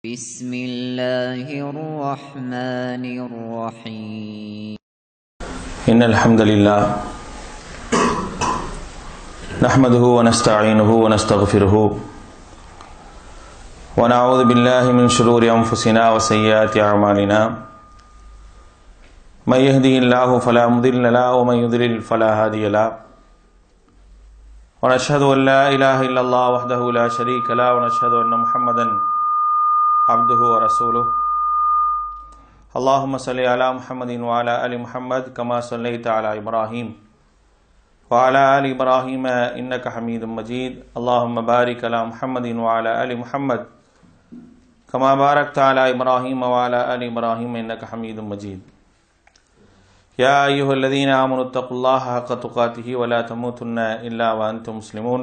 بسم الله الرحمن الرحيم إن الحمد لله نحمده ونستعينه ونستغفره ونعوذ بالله من شرور أنفسنا وسيئات أعمالنا من يهدي الله فلا مضل له ومن يضلل فلا هادي له ونشهد أن لا إله إلا الله وحده لا شريك له ونشهد أن محمدًا عبده ورسوله اللهم صل على محمد وعلى آل محمد كما صليت على إبراهيم وعلى آل إبراهيم إنك حميد مجيد اللهم بارك على محمد وعلى آل محمد كما باركت على إبراهيم وعلى آل إبراهيم إنك حميد مجيد يا أيها الذين آمنوا اتقوا الله حق تقاته ولا تموتن إلا وأنتم مسلمون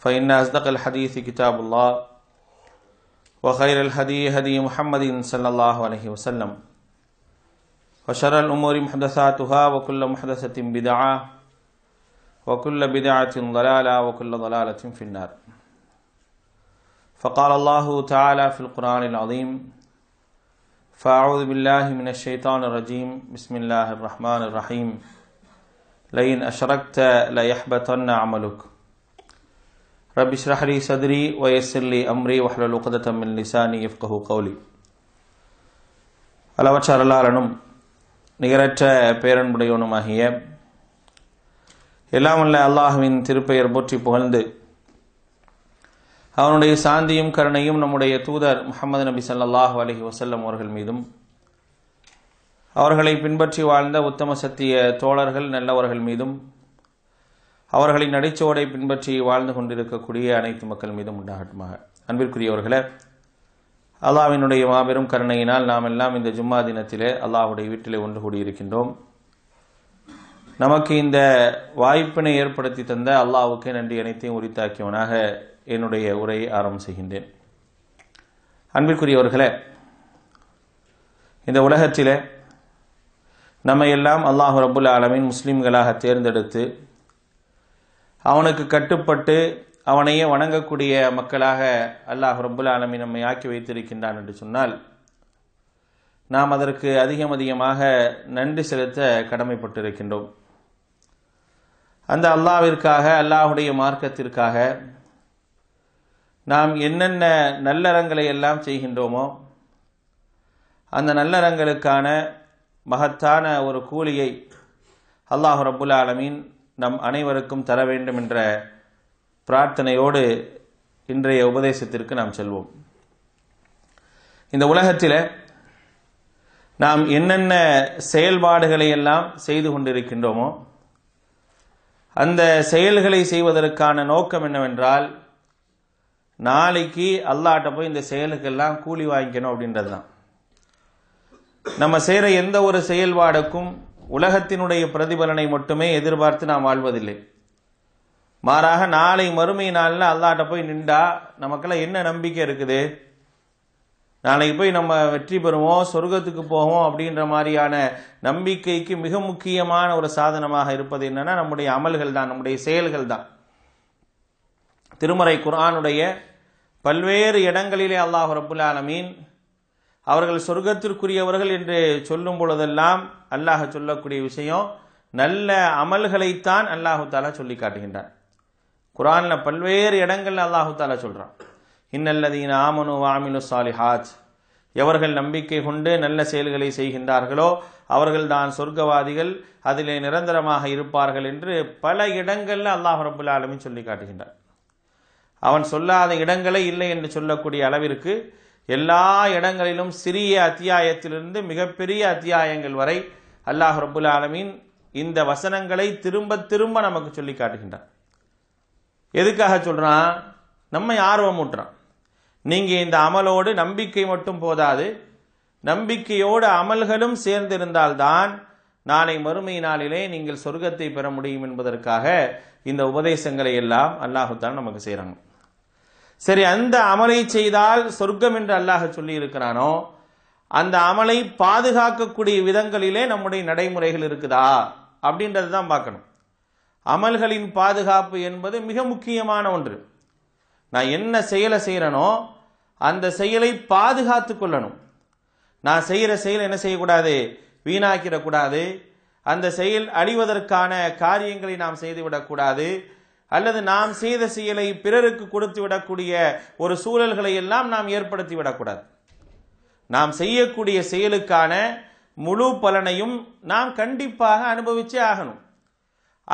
فإن أصدق الحديث كتاب الله وخير الهدي هدي محمد صلى الله عليه وسلم وشر الأمور محدثاتها وكل محدثة بدعة وكل بدعة ضلالة وكل ضلالة في النار فقال الله تعالى في القرآن العظيم فأعوذ بالله من الشيطان الرجيم بسم الله الرحمن الرحيم لئن أشركت ليحبطن عملك ரபி ஷ்ரஹ்லி சதுரி ஒயஸ்லி அம்ரி வஹலு உகதத்தமின் லிசானி இஃப்கஹு கௌலி அளவற்ற அருளாளனும் நிகரற்ற பேரன்புடையவனுமாகிய எல்லாம் அல்ல அல்லாஹுவின் திருப்பெயர் போற்றி புகழ்ந்து அவனுடைய சாந்தியும் கருணையும் நம்முடைய தூதர் முகமது நபி சல்லாஹு அலஹி வசல்லம் அவர்கள் மீதும் அவர்களை பின்பற்றி வாழ்ந்த உத்தம சத்திய தோழர்கள் நல்லவர்கள் மீதும் அவர்களின் நடைச்சோடை பின்பற்றி வாழ்ந்து கொண்டிருக்கக்கூடிய அனைத்து மக்கள் மீதும் உண்டாகட்டுமாக அன்பிற்குரியவர்களே அல்லாவினுடைய மாபெரும் கருணையினால் நாம் எல்லாம் இந்த ஜும்மா தினத்திலே அல்லாஹுடைய வீட்டிலே ஒன்று கூடியிருக்கின்றோம் நமக்கு இந்த வாய்ப்பினை ஏற்படுத்தி தந்த அல்லாவுக்கே நன்றி அனைத்தையும் உரித்தாக்கியவனாக என்னுடைய உரையை ஆரம்பம் செய்கின்றேன் அன்பிற்குரியவர்களே இந்த உலகத்திலே நம்ம எல்லாம் அல்லாஹு ரபுல் ஆலமின் முஸ்லீம்களாக தேர்ந்தெடுத்து அவனுக்கு கட்டுப்பட்டு அவனையே வணங்கக்கூடிய மக்களாக அல்லாஹ் ரபுல் ஆலமி நம்மை ஆக்கி வைத்திருக்கின்றான் என்று சொன்னால் நாம் அதற்கு அதிகம் அதிகமாக நன்றி செலுத்த கடமைப்பட்டிருக்கின்றோம் அந்த அல்லாவிற்காக அல்லாஹுடைய மார்க்கத்திற்காக நாம் என்னென்ன நல்லறங்களை எல்லாம் செய்கின்றோமோ அந்த நல்லறங்களுக்கான மகத்தான ஒரு கூலியை அல்லாஹு ரபுல் ஆலமீன் நம் அனைவருக்கும் தர வேண்டும் என்ற பிரார்த்தனையோடு இன்றைய உபதேசத்திற்கு நாம் செல்வோம் இந்த உலகத்தில் நாம் என்னென்ன செயல்பாடுகளை எல்லாம் செய்து கொண்டிருக்கின்றோமோ அந்த செயல்களை செய்வதற்கான நோக்கம் என்னவென்றால் நாளைக்கு அல்லாட்ட போய் இந்த செயலுக்கெல்லாம் கூலி வாங்கிக்கணும் அப்படின்றது தான் நம்ம செய்கிற எந்த ஒரு செயல்பாடுக்கும் உலகத்தினுடைய பிரதிபலனை மட்டுமே எதிர்பார்த்து நாம் வாழ்வதில்லை மாறாக நாளை மறுமை நாளில் அல்லாட்ட போய் நின்றா நமக்கெல்லாம் என்ன நம்பிக்கை இருக்குது நாளைக்கு போய் நம்ம வெற்றி பெறுவோம் சொர்க்கத்துக்கு போவோம் அப்படின்ற மாதிரியான நம்பிக்கைக்கு மிக முக்கியமான ஒரு சாதனமாக இருப்பது என்னென்னா நம்முடைய அமல்கள் தான் நம்முடைய செயல்கள் தான் திருமறை குரானுடைய பல்வேறு இடங்களிலே அல்லாஹ் ரபுல் ஆலமீன் அவர்கள் சொர்க்கத்திற்குரியவர்கள் என்று சொல்லும் பொழுதெல்லாம் அல்லாஹ் சொல்லக்கூடிய விஷயம் நல்ல அமல்களைத்தான் அல்லாஹு தாலா சொல்லி காட்டுகின்றான் குரானில் பல்வேறு இடங்களில் அல்லாஹு தாலா சொல்கிறான் இன்னல்லதீன் ஆமனு வாமினு சாலிஹாஜ் எவர்கள் நம்பிக்கை கொண்டு நல்ல செயல்களை செய்கின்றார்களோ அவர்கள்தான் சொர்க்கவாதிகள் அதிலே நிரந்தரமாக இருப்பார்கள் என்று பல இடங்களில் அல்லாஹு ரபுல்லா ஆலமின் சொல்லி காட்டுகின்றார் அவன் சொல்லாத இடங்களே இல்லை என்று சொல்லக்கூடிய அளவிற்கு எல்லா இடங்களிலும் சிறிய அத்தியாயத்திலிருந்து மிகப்பெரிய அத்தியாயங்கள் வரை அல்லாஹ் ரபுல் ஆலமீன் இந்த வசனங்களை திரும்ப திரும்ப நமக்கு சொல்லி காட்டுகின்றான் எதுக்காக சொல்கிறான் நம்மை ஆர்வமூட்டுறான் நீங்கள் இந்த அமலோடு நம்பிக்கை மட்டும் போதாது நம்பிக்கையோடு அமல்களும் சேர்ந்திருந்தால்தான் நாளை மறுமை நாளிலே நீங்கள் சொர்க்கத்தை பெற முடியும் என்பதற்காக இந்த உபதேசங்களை எல்லாம் அல்லாஹுத்தான் நமக்கு செய்கிறாங்க சரி அந்த அமலை செய்தால் சொர்க்கம் என்று அல்லாஹ் சொல்லி இருக்கிறானோ அந்த அமலை பாதுகாக்கக்கூடிய விதங்களிலே நம்முடைய நடைமுறைகள் இருக்குதா அப்படின்றது தான் பார்க்கணும் அமல்களின் பாதுகாப்பு என்பது மிக முக்கியமான ஒன்று நான் என்ன செயலை செய்கிறேனோ அந்த செயலை பாதுகாத்து கொள்ளணும் நான் செய்கிற செயல் என்ன செய்யக்கூடாது வீணாக்கிடக்கூடாது அந்த செயல் அழிவதற்கான காரியங்களை நாம் செய்துவிடக்கூடாது அல்லது நாம் செய்த செயலை பிறருக்கு கொடுத்து விடக்கூடிய ஒரு சூழல்களை எல்லாம் நாம் ஏற்படுத்தி விடக்கூடாது நாம் செய்யக்கூடிய செயலுக்கான முழு பலனையும் நாம் கண்டிப்பாக அனுபவிச்சே ஆகணும்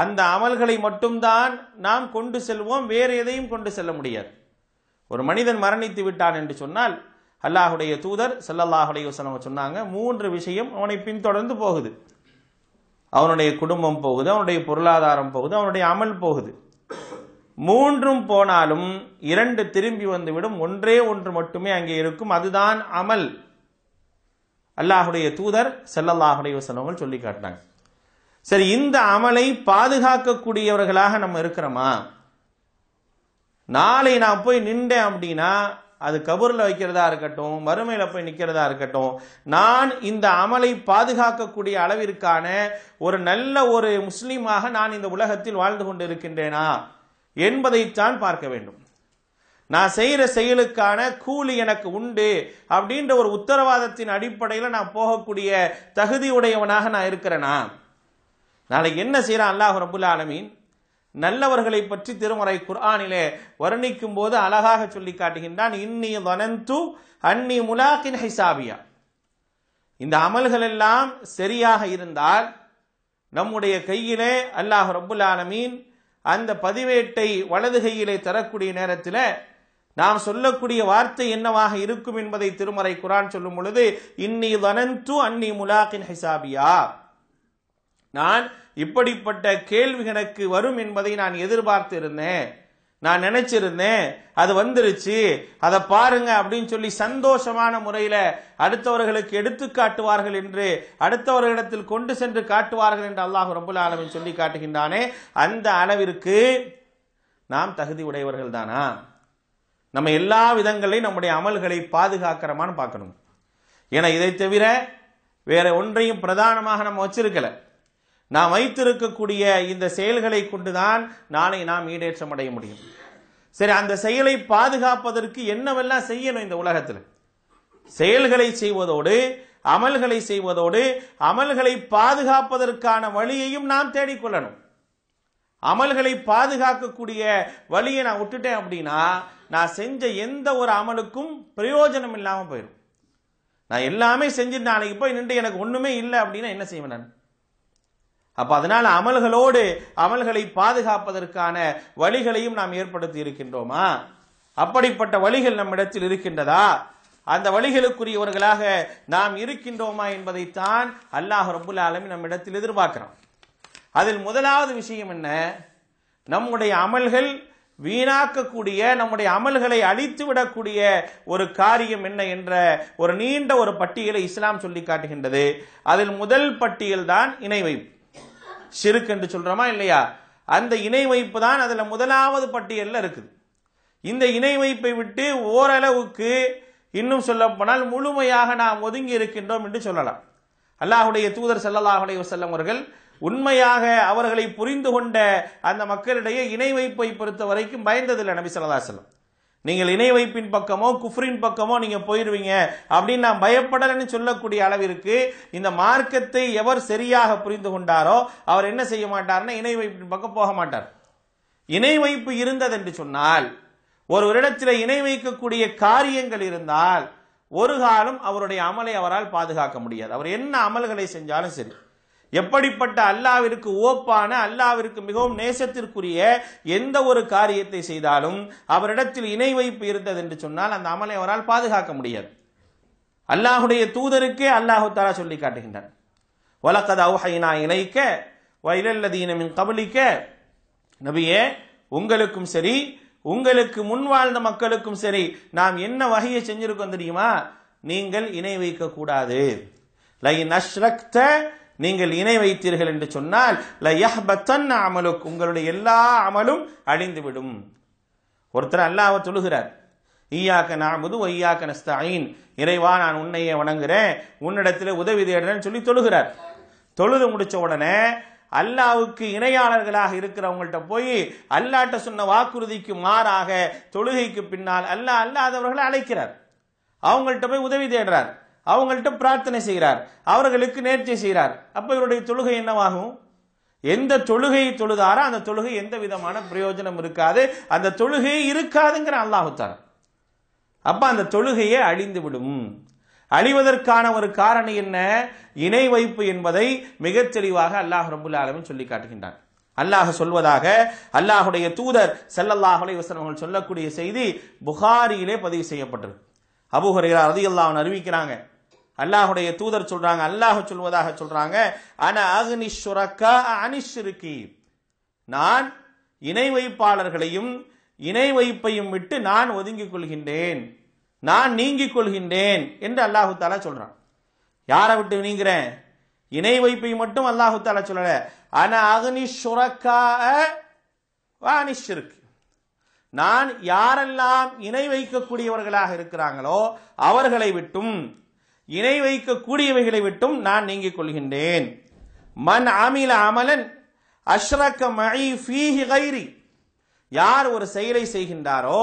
அந்த அமல்களை மட்டும்தான் நாம் கொண்டு செல்வோம் வேறு எதையும் கொண்டு செல்ல முடியாது ஒரு மனிதன் மரணித்து விட்டான் என்று சொன்னால் அல்லாஹுடைய தூதர் செல்லல்லாஹுடைய சொன்னாங்க மூன்று விஷயம் அவனை பின்தொடர்ந்து போகுது அவனுடைய குடும்பம் போகுது அவனுடைய பொருளாதாரம் போகுது அவனுடைய அமல் போகுது மூன்றும் போனாலும் இரண்டு திரும்பி வந்துவிடும் ஒன்றே ஒன்று மட்டுமே அங்கே இருக்கும் அதுதான் அமல் அல்லாஹுடைய தூதர் செல்லல்லாஹுடைய செலவங்கள் சொல்லி காட்டினாங்க சரி இந்த அமலை பாதுகாக்கக்கூடியவர்களாக நம்ம இருக்கிறோமா நாளை நான் போய் நின்றேன் அப்படின்னா அது கபூரில் வைக்கிறதா இருக்கட்டும் மறுமையில் போய் நிற்கிறதா இருக்கட்டும் நான் இந்த அமலை பாதுகாக்கக்கூடிய அளவிற்கான ஒரு நல்ல ஒரு முஸ்லீமாக நான் இந்த உலகத்தில் வாழ்ந்து கொண்டு இருக்கின்றேனா என்பதைத்தான் பார்க்க வேண்டும் நான் செய்கிற செயலுக்கான கூலி எனக்கு உண்டு அப்படின்ற ஒரு உத்தரவாதத்தின் அடிப்படையில் நான் போகக்கூடிய தகுதி உடையவனாக நான் இருக்கிறேனா நாளைக்கு என்ன செய்கிறான் அல்லாஹ் ரபுல் ஆலமீன் நல்லவர்களை பற்றி திருமறை குர்ஆனிலே வர்ணிக்கும் போது அழகாக சொல்லி காட்டுகின்றான் இன்னி வனந்து அன்னி முலாக்கின் ஹிசாபியா இந்த அமல்கள் எல்லாம் சரியாக இருந்தால் நம்முடைய கையிலே அல்லாஹ் ரபுல் ஆலமீன் அந்த பதிவேட்டை வலது கையிலே தரக்கூடிய நேரத்தில் நாம் சொல்லக்கூடிய வார்த்தை என்னவாக இருக்கும் என்பதை திருமறை குரான் சொல்லும் பொழுது இன்னி தனந்து அன்னி முலாக்கின் ஹிசாபியா நான் இப்படிப்பட்ட கேள்வி எனக்கு வரும் என்பதை நான் எதிர்பார்த்திருந்தேன் நான் நினைச்சிருந்தேன் அது வந்துருச்சு அதை பாருங்க அப்படின்னு சொல்லி சந்தோஷமான முறையில அடுத்தவர்களுக்கு எடுத்து காட்டுவார்கள் என்று அடுத்தவர்களிடத்தில் கொண்டு சென்று காட்டுவார்கள் என்று அல்லாஹ் ரபுல் ஆலமின் சொல்லி காட்டுகின்றானே அந்த அளவிற்கு நாம் தகுதி உடையவர்கள் தானா நம்ம எல்லா விதங்களையும் நம்முடைய அமல்களை பாதுகாக்கிறோமான்னு பார்க்கணும் ஏன்னா இதை தவிர வேற ஒன்றையும் பிரதானமாக நம்ம வச்சிருக்கல நாம் வைத்திருக்கக்கூடிய இந்த செயல்களை கொண்டுதான் நாளை நாம் ஈடேற்றம் அடைய முடியும் சரி அந்த செயலை பாதுகாப்பதற்கு என்னவெல்லாம் செய்யணும் இந்த உலகத்தில் செயல்களை செய்வதோடு அமல்களை செய்வதோடு அமல்களை பாதுகாப்பதற்கான வழியையும் நாம் தேடிக்கொள்ளணும் அமல்களை பாதுகாக்கக்கூடிய வழியை நான் விட்டுட்டேன் அப்படின்னா நான் செஞ்ச எந்த ஒரு அமலுக்கும் பிரயோஜனம் இல்லாமல் போயிடும் நான் எல்லாமே செஞ்சுட்டு நாளைக்கு போய் நின்று எனக்கு ஒன்றுமே இல்லை அப்படின்னா என்ன செய்வேன் நான் அப்போ அதனால் அமல்களோடு அமல்களை பாதுகாப்பதற்கான வழிகளையும் நாம் ஏற்படுத்தி இருக்கின்றோமா அப்படிப்பட்ட வழிகள் நம்மிடத்தில் இருக்கின்றதா அந்த வழிகளுக்குரியவர்களாக நாம் இருக்கின்றோமா என்பதைத்தான் அல்லாஹ் ரபுல் ஆலமி நம்மிடத்தில் எதிர்பார்க்கிறோம் அதில் முதலாவது விஷயம் என்ன நம்முடைய அமல்கள் வீணாக்கக்கூடிய நம்முடைய அமல்களை அழித்து விடக்கூடிய ஒரு காரியம் என்ன என்ற ஒரு நீண்ட ஒரு பட்டியலை இஸ்லாம் சொல்லி காட்டுகின்றது அதில் முதல் பட்டியல் தான் இணை வைப்பு சிறுக்கு என்று சொல்றோமா இல்லையா அந்த இணை வைப்பு தான் அதுல முதலாவது பட்டியலில் இருக்குது இந்த இணை வைப்பை விட்டு ஓரளவுக்கு இன்னும் சொல்ல போனால் முழுமையாக நாம் ஒதுங்கி இருக்கின்றோம் என்று சொல்லலாம் அல்லாஹுடைய தூதர் செல்லலாஹுடைய செல்லவர்கள் உண்மையாக அவர்களை புரிந்து கொண்ட அந்த மக்களிடையே இணை வைப்பை பொறுத்த வரைக்கும் பயந்ததில்லை நபி சொல்லதா செல்லம் நீங்கள் இணை வைப்பின் பக்கமோ குஃப்ரின் பக்கமோ நீங்கள் போயிடுவீங்க அப்படின்னு நான் பயப்படலைன்னு சொல்லக்கூடிய அளவிற்கு இந்த மார்க்கத்தை எவர் சரியாக புரிந்து கொண்டாரோ அவர் என்ன செய்ய மாட்டார்னா இணை வைப்பின் பக்கம் போக மாட்டார் இணை வைப்பு இருந்ததென்று சொன்னால் ஒரு ஒருவரிடத்தில் இணை வைக்கக்கூடிய காரியங்கள் இருந்தால் ஒரு காலம் அவருடைய அமலை அவரால் பாதுகாக்க முடியாது அவர் என்ன அமல்களை செஞ்சாலும் சரி எப்படிப்பட்ட அல்லாவிற்கு ஓப்பான அல்லாவிற்கு மிகவும் நேசத்திற்குரிய எந்த ஒரு காரியத்தை செய்தாலும் அவரிடத்தில் இணை வைப்பு இருந்தது என்று சொன்னால் அந்த அமலை அவரால் பாதுகாக்க முடியாது அல்லாஹுடைய தூதருக்கே அல்லாஹு தாரா சொல்லி காட்டுகின்றார் இணைக்க வயலல்லதீனமின் கபலிக்க நபியே உங்களுக்கும் சரி உங்களுக்கு முன் வாழ்ந்த மக்களுக்கும் சரி நாம் என்ன வகையை செஞ்சிருக்கோம் தெரியுமா நீங்கள் இணை வைக்க கூடாது நீங்கள் இணை வைத்தீர்கள் என்று சொன்னால் அமலுக்கு உங்களுடைய எல்லா அமலும் அழிந்துவிடும் ஒருத்தர் அல்லாஹ் தொழுகிறார் ஈயாக்க நாமுது ஒய்யாக்க நஸ்தாயின் இறைவா நான் உன்னையே வணங்குறேன் உன்னிடத்தில் உதவி தேடுறேன்னு சொல்லி தொழுகிறார் தொழுது முடிச்ச உடனே அல்லாவுக்கு இணையாளர்களாக இருக்கிறவங்கள்ட்ட போய் அல்லாட்ட சொன்ன வாக்குறுதிக்கு மாறாக தொழுகைக்கு பின்னால் அல்லாஹ் அல்லாதவர்களை அழைக்கிறார் அவங்கள்ட்ட போய் உதவி தேடுறார் அவங்கள்ட்ட பிரார்த்தனை செய்கிறார் அவர்களுக்கு நேர்ச்சி செய்கிறார் அப்ப இவருடைய தொழுகை என்னவாகும் எந்த தொழுகையை தொழுதாரோ அந்த தொழுகை எந்த விதமான பிரயோஜனம் இருக்காது அந்த தொழுகையே இருக்காதுங்கிற அல்லாஹுத்தார் அப்ப அந்த தொழுகையே அழிந்து விடும் அழிவதற்கான ஒரு காரணம் என்ன இணை வைப்பு என்பதை மிகத் தெளிவாக அல்லாஹ் ரபுல் ஆலமின் சொல்லி காட்டுகின்றான் அல்லாஹ் சொல்வதாக அல்லாஹுடைய தூதர் செல்லல்லாஹுலே வசனம் சொல்லக்கூடிய செய்தி புகாரியிலே பதிவு செய்யப்பட்டிருக்கு அபுஹரையா ரதி அறிவிக்கிறாங்க அல்லாஹுடைய தூதர் சொல்றாங்க அல்லாஹ் சொல்வதாக சொல்றாங்க ஆனா அக்னி சுரக்கா அனிஷிருக்கி நான் இணை வைப்பாளர்களையும் இணை வைப்பையும் விட்டு நான் ஒதுங்கிக் கொள்கின்றேன் நான் நீங்கிக் கொள்கின்றேன் என்று அல்லாஹு தாலா சொல்றான் யாரை விட்டு நீங்கிறேன் இணை வைப்பை மட்டும் அல்லாஹு தாலா சொல்லல ஆனா அக்னி சுரக்கா அனிஷிருக்கு நான் யாரெல்லாம் இணை வைக்கக்கூடியவர்களாக இருக்கிறாங்களோ அவர்களை விட்டும் இணை வைக்கக்கூடியவைகளை விட்டும் நான் நீங்கிக் கொள்கின்றேன் மண் ஆமில அமலன் அஷ்ரக யார் ஒரு செயலை செய்கின்றாரோ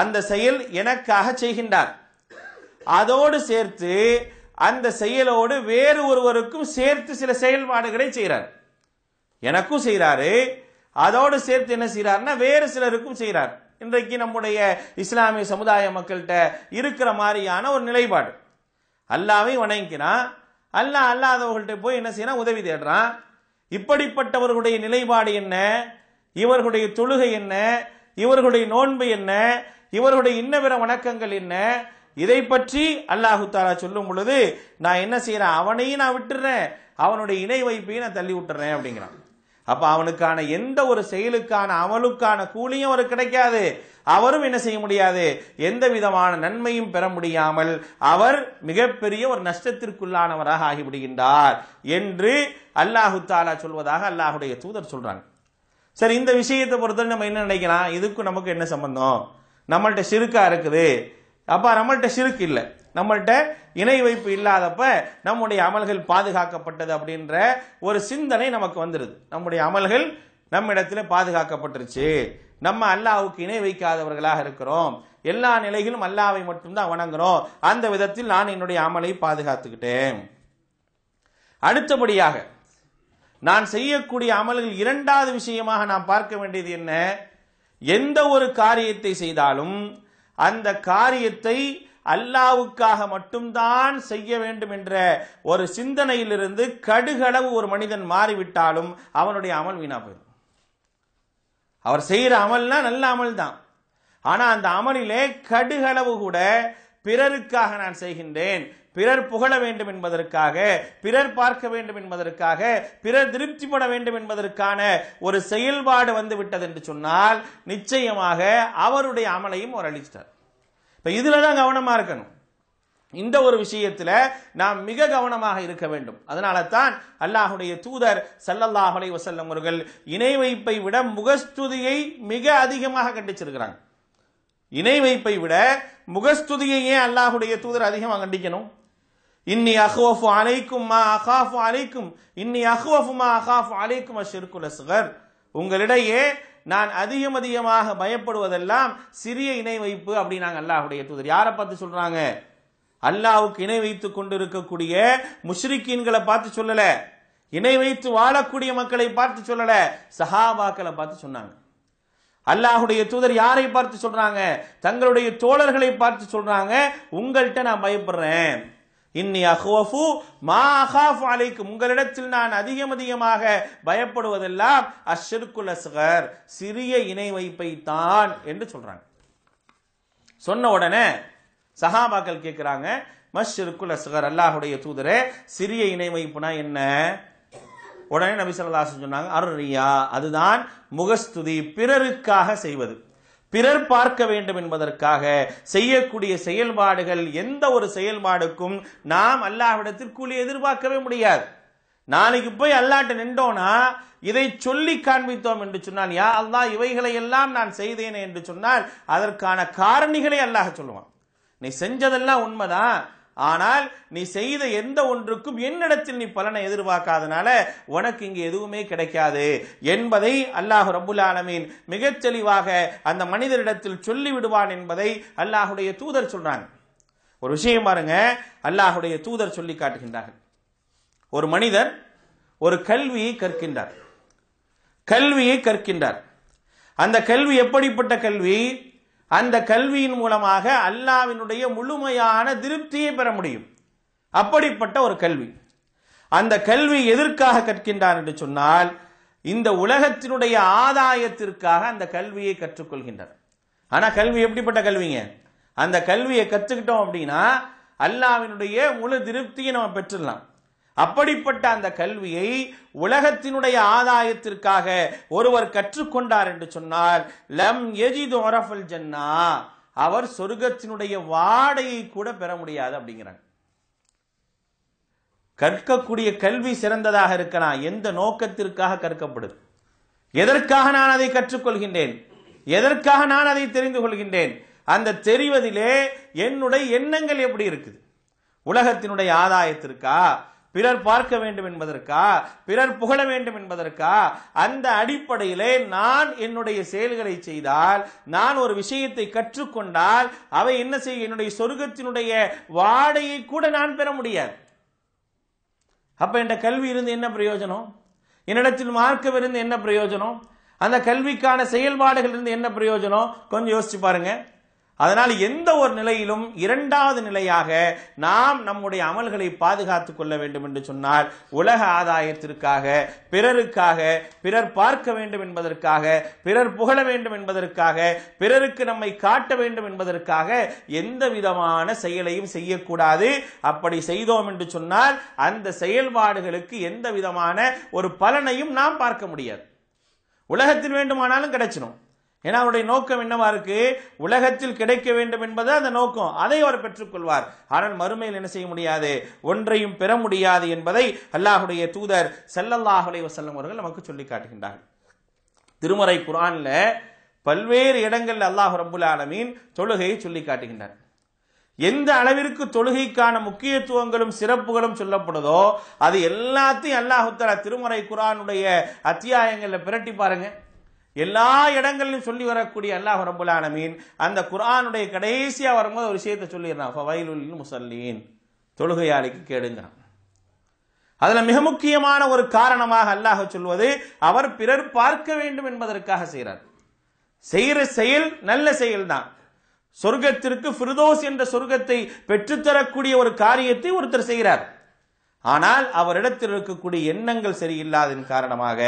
அந்த செயல் எனக்காக செய்கின்றார் அதோடு சேர்த்து அந்த செயலோடு வேறு ஒருவருக்கும் சேர்த்து சில செயல்பாடுகளை செய்கிறார் எனக்கும் செய்கிறாரு அதோடு சேர்த்து என்ன செய்கிறார்னா வேறு சிலருக்கும் செய்கிறார் இன்றைக்கு நம்முடைய இஸ்லாமிய சமுதாய மக்கள்கிட்ட இருக்கிற மாதிரியான ஒரு நிலைப்பாடு அல்லாவையும் வணங்கிக்கிறான் அல்லாஹ் அல்லாதவர்கள்ட்ட போய் என்ன செய்யணும் உதவி தேடுறான் இப்படிப்பட்டவர்களுடைய நிலைப்பாடு என்ன இவர்களுடைய தொழுகை என்ன இவர்களுடைய நோன்பு என்ன இவர்களுடைய இன்னவிற வணக்கங்கள் என்ன இதை பற்றி அல்லாஹு தாலா சொல்லும் பொழுது நான் என்ன செய்யறேன் அவனையும் நான் விட்டுறேன் அவனுடைய இணை வைப்பையும் நான் தள்ளி விட்டுறேன் அப்படிங்கிறான் அப்ப அவனுக்கான எந்த ஒரு செயலுக்கான அமலுக்கான கூலியும் அவருக்கு கிடைக்காது அவரும் என்ன செய்ய முடியாது எந்த விதமான நன்மையும் பெற முடியாமல் அவர் மிகப்பெரிய ஒரு நஷ்டத்திற்குள்ளானவராக ஆகிவிடுகின்றார் என்று அல்லாஹு தாலா சொல்வதாக அல்லாஹுடைய தூதர் சொல்றாங்க சரி இந்த விஷயத்தை பொறுத்தவரை நம்ம என்ன நினைக்கலாம் இதுக்கும் நமக்கு என்ன சம்பந்தம் நம்மள்கிட்ட சிறுக்கா இருக்குது அப்போ நம்மள்கிட்ட சிறுக்கு இல்லை நம்மள்கிட்ட இணை வைப்பு இல்லாதப்ப நம்முடைய அமல்கள் பாதுகாக்கப்பட்டது அப்படின்ற ஒரு சிந்தனை நமக்கு வந்துடுது நம்முடைய அமல்கள் நம்மிடத்தில் பாதுகாக்கப்பட்டுருச்சு நம்ம அல்லாவுக்கு இணை வைக்காதவர்களாக இருக்கிறோம் எல்லா நிலையிலும் அல்லாவை மட்டும்தான் வணங்குறோம் அந்த விதத்தில் நான் என்னுடைய அமலை பாதுகாத்துக்கிட்டேன் அடுத்தபடியாக நான் செய்யக்கூடிய அமல்கள் இரண்டாவது விஷயமாக நாம் பார்க்க வேண்டியது என்ன எந்த ஒரு காரியத்தை செய்தாலும் அந்த காரியத்தை அல்லாவுக்காக மட்டும்தான் செய்ய வேண்டும் என்ற ஒரு சிந்தனையிலிருந்து கடுகளவு ஒரு மனிதன் மாறிவிட்டாலும் அவனுடைய அமல் வீணா போயிடும் அவர் செய்கிற அமல்னா நல்ல அமல் தான் ஆனால் அந்த அமலிலே கடுகளவு கூட பிறருக்காக நான் செய்கின்றேன் பிறர் புகழ வேண்டும் என்பதற்காக பிறர் பார்க்க வேண்டும் என்பதற்காக பிறர் திருப்திப்பட வேண்டும் என்பதற்கான ஒரு செயல்பாடு வந்து விட்டது என்று சொன்னால் நிச்சயமாக அவருடைய அமலையும் அவர் அழிச்சிட்டார் இப்போ இதில் தான் கவனமாக இருக்கணும் இந்த ஒரு விஷயத்தில் நாம் மிக கவனமாக இருக்க வேண்டும் அதனால தான் அல்லாஹுடைய தூதர் சல்லல்லாஹ் வசல்லம் அவர்கள் இணை வைப்பை விட முகஸ்துதியை மிக அதிகமாக கண்டிச்சிருக்கிறாங்க இணை வைப்பை விட முகஸ்துதியையே அல்லாஹுடைய தூதர் அதிகமாக கண்டிக்கணும் இன்னி அஹ்வஃபு அலைக்கும் மா அஹாஃபு அலைக்கும் இன்னி அஹ்வஃபு மா அஹாஃபு அலைக்கும் அஷிர்குல் அஸ்கர் உங்களிடையே நான் அதிகம் அதிகமாக பயப்படுவதெல்லாம் சிறிய இணை வைப்பு அப்படின்னாங்க அல்லாஹுடைய தூதர் யாரை பார்த்து சொல்றாங்க அல்லாவுக்கு இணை வைத்துக் கொண்டிருக்கக்கூடிய முஷ்ரிக்கீன்களை பார்த்து சொல்லல இணை வைத்து வாழக்கூடிய மக்களை பார்த்து சொல்லல சஹாபாக்களை பார்த்து சொன்னாங்க அல்லாஹுடைய தூதர் யாரை பார்த்து சொல்றாங்க தங்களுடைய தோழர்களை பார்த்து சொல்றாங்க உங்கள்கிட்ட நான் பயப்படுறேன் இன்னி அஹ்வஃபு மா அஹாஃப் அலைக்கும் உங்களிடத்தில் நான் அதிகம் அதிகமாக பயப்படுவதெல்லாம் அஷ்ஷிர்குல் அஸ்கர் சிறிய இணை வைப்பை தான் என்று சொல்றாங்க சொன்ன உடனே சஹாபாக்கள் கேட்கிறாங்க மஷ்ருக்குல் அஸ்கர் அல்லாஹுடைய தூதரே சிறிய இணை வைப்புனா என்ன உடனே நபி சொல்லாசன் சொன்னாங்க அருள்யா அதுதான் முகஸ்துதி பிறருக்காக செய்வது பிறர் பார்க்க வேண்டும் என்பதற்காக செய்யக்கூடிய செயல்பாடுகள் எந்த ஒரு செயல்பாடுக்கும் நாம் அல்லாஹ்விடத்தில் கூலி எதிர்பார்க்கவே முடியாது நாளைக்கு போய் அல்லாட்ட நின்றோனா இதை சொல்லி காண்பித்தோம் என்று சொன்னால் யா அல்லா இவைகளை எல்லாம் நான் செய்தேனே என்று சொன்னால் அதற்கான காரணிகளை அல்லாஹ் சொல்லுவான் நீ செஞ்சதெல்லாம் உண்மைதான் ஆனால் நீ செய்த எந்த ஒன்றுக்கும் என்னிடத்தில் நீ பலனை எதிர்பார்க்காதனால உனக்கு இங்கு எதுவுமே கிடைக்காது என்பதை அல்லாஹ் ரபுல் ஆலமீன் மிகச் தெளிவாக அந்த மனிதரிடத்தில் சொல்லிவிடுவான் என்பதை அல்லாஹுடைய தூதர் சொல்றாங்க ஒரு விஷயம் பாருங்க அல்லாஹுடைய தூதர் சொல்லி காட்டுகின்றார்கள் ஒரு மனிதர் ஒரு கல்வியை கற்கின்றார் கல்வியை கற்கின்றார் அந்த கல்வி எப்படிப்பட்ட கல்வி அந்த கல்வியின் மூலமாக அல்லாவினுடைய முழுமையான திருப்தியை பெற முடியும் அப்படிப்பட்ட ஒரு கல்வி அந்த கல்வி எதற்காக கற்கின்றார் என்று சொன்னால் இந்த உலகத்தினுடைய ஆதாயத்திற்காக அந்த கல்வியை கற்றுக்கொள்கின்றனர் ஆனால் கல்வி எப்படிப்பட்ட கல்விங்க அந்த கல்வியை கற்றுக்கிட்டோம் அப்படின்னா அல்லாவினுடைய முழு திருப்தியை நம்ம பெற்றுடலாம் அப்படிப்பட்ட அந்த கல்வியை உலகத்தினுடைய ஆதாயத்திற்காக ஒருவர் கற்றுக்கொண்டார் என்று சொன்னார் லம் எஜிது ஒரஃபல் ஜன்னா அவர் சொர்க்கத்தினுடைய வாடையை கூட பெற முடியாது அப்படிங்கிறாங்க கற்கக்கூடிய கல்வி சிறந்ததாக இருக்கலாம் எந்த நோக்கத்திற்காக கற்கப்படுது எதற்காக நான் அதை கற்றுக்கொள்கின்றேன் எதற்காக நான் அதை தெரிந்து கொள்கின்றேன் அந்த தெரிவதிலே என்னுடைய எண்ணங்கள் எப்படி இருக்குது உலகத்தினுடைய ஆதாயத்திற்கா பிறர் பார்க்க வேண்டும் என்பதற்கா பிறர் புகழ வேண்டும் என்பதற்கா அந்த அடிப்படையிலே நான் என்னுடைய செயல்களை செய்தால் நான் ஒரு விஷயத்தை கற்றுக்கொண்டால் அவை என்ன செய்ய என்னுடைய சொர்க்கத்தினுடைய வாடையை கூட நான் பெற முடியாது அப்ப என் கல்வி இருந்து என்ன பிரயோஜனம் என்னிடத்தில் மார்க்கம் இருந்து என்ன பிரயோஜனம் அந்த கல்விக்கான செயல்பாடுகள் இருந்து என்ன பிரயோஜனம் கொஞ்சம் யோசிச்சு பாருங்க அதனால் எந்த ஒரு நிலையிலும் இரண்டாவது நிலையாக நாம் நம்முடைய அமல்களை பாதுகாத்து கொள்ள வேண்டும் என்று சொன்னால் உலக ஆதாயத்திற்காக பிறருக்காக பிறர் பார்க்க வேண்டும் என்பதற்காக பிறர் புகழ வேண்டும் என்பதற்காக பிறருக்கு நம்மை காட்ட வேண்டும் என்பதற்காக எந்த விதமான செயலையும் செய்யக்கூடாது அப்படி செய்தோம் என்று சொன்னால் அந்த செயல்பாடுகளுக்கு எந்த விதமான ஒரு பலனையும் நாம் பார்க்க முடியாது உலகத்தில் வேண்டுமானாலும் கிடைச்சிடும் ஏன்னா அவருடைய நோக்கம் என்னவா இருக்கு உலகத்தில் கிடைக்க வேண்டும் என்பது அந்த நோக்கம் அதை அவர் பெற்றுக்கொள்வார் ஆனால் மறுமையில் என்ன செய்ய முடியாது ஒன்றையும் பெற முடியாது என்பதை அல்லாஹுடைய தூதர் செல்லல்லாஹுலே வசல்லம் அவர்கள் நமக்கு சொல்லி காட்டுகின்றார்கள் திருமறை குரான்ல பல்வேறு இடங்களில் அல்லாஹ் ரபுல் ஆலமீன் தொழுகையை சொல்லி காட்டுகின்றார் எந்த அளவிற்கு தொழுகைக்கான முக்கியத்துவங்களும் சிறப்புகளும் சொல்லப்படுதோ அது எல்லாத்தையும் அல்லாஹுத்தலா திருமறை குரானுடைய அத்தியாயங்களில் பிரட்டி பாருங்க எல்லா இடங்களிலும் சொல்லி வரக்கூடிய அல்லாஹ் ரபுல் ஆலமீன் அந்த குரானுடைய கடைசியாக வரும்போது ஒரு விஷயத்தை சொல்லிடுறான் ஃபவைலுல் முசல்லீன் தொழுகையாளிக்கு கேடுங்கிறான் அதில் மிக முக்கியமான ஒரு காரணமாக அல்லாஹ் சொல்வது அவர் பிறர் பார்க்க வேண்டும் என்பதற்காக செய்கிறார் செய்கிற செயல் நல்ல செயல்தான் சொர்க்கத்திற்கு ஃபிர்தோஸ் என்ற சொர்க்கத்தை பெற்றுத்தரக்கூடிய ஒரு காரியத்தை ஒருத்தர் செய்கிறார் ஆனால் அவரிடத்தில் இருக்கக்கூடிய எண்ணங்கள் சரியில்லாதின் காரணமாக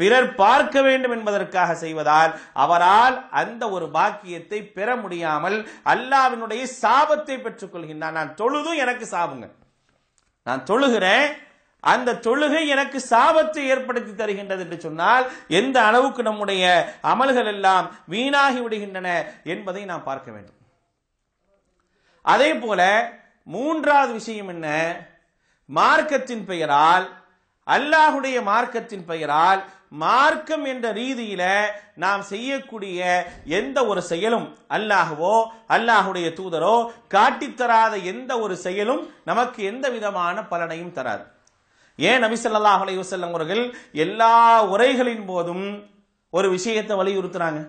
பிறர் பார்க்க வேண்டும் என்பதற்காக செய்வதால் அவரால் அந்த ஒரு பாக்கியத்தை பெற முடியாமல் அல்லாவினுடைய சாபத்தை பெற்றுக்கொள்கின்றான் நான் தொழுதும் எனக்கு சாபுங்க நான் தொழுகிறேன் அந்த தொழுகை எனக்கு சாபத்தை ஏற்படுத்தி தருகின்றது என்று சொன்னால் எந்த அளவுக்கு நம்முடைய அமல்கள் எல்லாம் வீணாகி விடுகின்றன என்பதை நாம் பார்க்க வேண்டும் அதே போல மூன்றாவது விஷயம் என்ன மார்க்கத்தின் பெயரால் அல்லாஹுடைய மார்க்கத்தின் பெயரால் மார்க்கம் என்ற ரீதியில நாம் செய்யக்கூடிய எந்த ஒரு செயலும் அல்லாஹுவோ அல்லாஹுடைய தூதரோ காட்டித்தராத எந்த ஒரு செயலும் நமக்கு எந்த விதமான பலனையும் தராது ஏன் நபிசல்லாஹ் வசல்லம் அவர்கள் எல்லா உரைகளின் போதும் ஒரு விஷயத்தை வலியுறுத்துறாங்க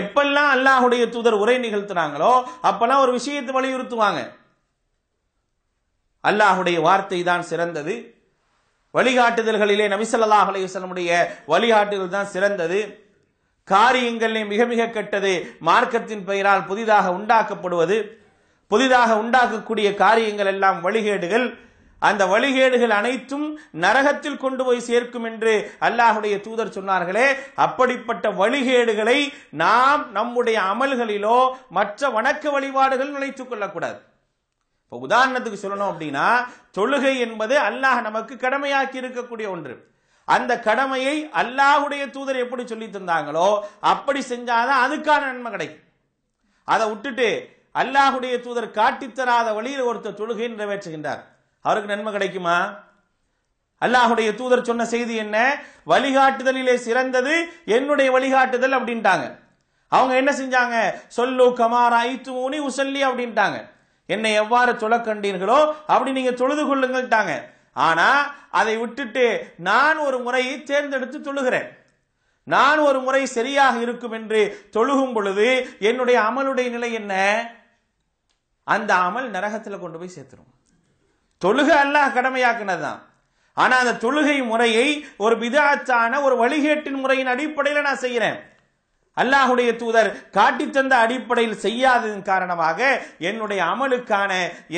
எப்பெல்லாம் அல்லாஹுடைய தூதர் உரை நிகழ்த்துறாங்களோ அப்பெல்லாம் ஒரு விஷயத்தை வலியுறுத்துவாங்க அல்லாஹுடைய வார்த்தை தான் சிறந்தது வழிகாட்டுதல்களிலே நபிசல்லாஹ் அலையுடைய வழிகாட்டுதல் தான் சிறந்தது காரியங்களிலே மிக மிக கெட்டது மார்க்கத்தின் பெயரால் புதிதாக உண்டாக்கப்படுவது புதிதாக உண்டாக்கக்கூடிய காரியங்கள் எல்லாம் வழிகேடுகள் அந்த வழிகேடுகள் அனைத்தும் நரகத்தில் கொண்டு போய் சேர்க்கும் என்று அல்லாஹுடைய தூதர் சொன்னார்களே அப்படிப்பட்ட வழிகேடுகளை நாம் நம்முடைய அமல்களிலோ மற்ற வணக்க வழிபாடுகள் நினைத்துக் கொள்ளக்கூடாது இப்போ உதாரணத்துக்கு சொல்லணும் அப்படின்னா தொழுகை என்பது அல்லாஹ் நமக்கு கடமையாக்கி இருக்கக்கூடிய ஒன்று அந்த கடமையை அல்லாஹுடைய தூதர் எப்படி சொல்லி தந்தாங்களோ அப்படி செஞ்சாதான் அதுக்கான நன்மை கிடைக்கும் அதை விட்டுட்டு அல்லாஹுடைய தூதர் காட்டித்தராத வழியில் ஒருத்தர் தொழுகை நிறைவேற்றுகின்றார் அவருக்கு நன்மை கிடைக்குமா அல்லாஹுடைய தூதர் சொன்ன செய்தி என்ன வழிகாட்டுதலிலே சிறந்தது என்னுடைய வழிகாட்டுதல் அப்படின்ட்டாங்க அவங்க என்ன செஞ்சாங்க சொல்லு கமாரா ஐத்து மூனி உசல்லி அப்படின்ட்டாங்க என்னை எவ்வாறு தொழ கண்டீர்களோ அப்படி நீங்க தொழுது கொள்ளுங்கள்ட்டாங்க ஆனா அதை விட்டுட்டு நான் ஒரு முறையை தேர்ந்தெடுத்து தொழுகிறேன் நான் ஒரு முறை சரியாக இருக்கும் என்று தொழுகும் பொழுது என்னுடைய அமலுடைய நிலை என்ன அந்த அமல் நரகத்தில் கொண்டு போய் சேர்த்துரும் தொழுக அல்லாஹ் கடமையாக்குனதுதான் ஆனா ஆனால் அந்த தொழுகை முறையை ஒரு விதாச்சான ஒரு வழிகேட்டின் முறையின் அடிப்படையில் நான் செய்கிறேன் அல்லாஹுடைய தூதர் தந்த அடிப்படையில் செய்யாததன் காரணமாக என்னுடைய அமலுக்கான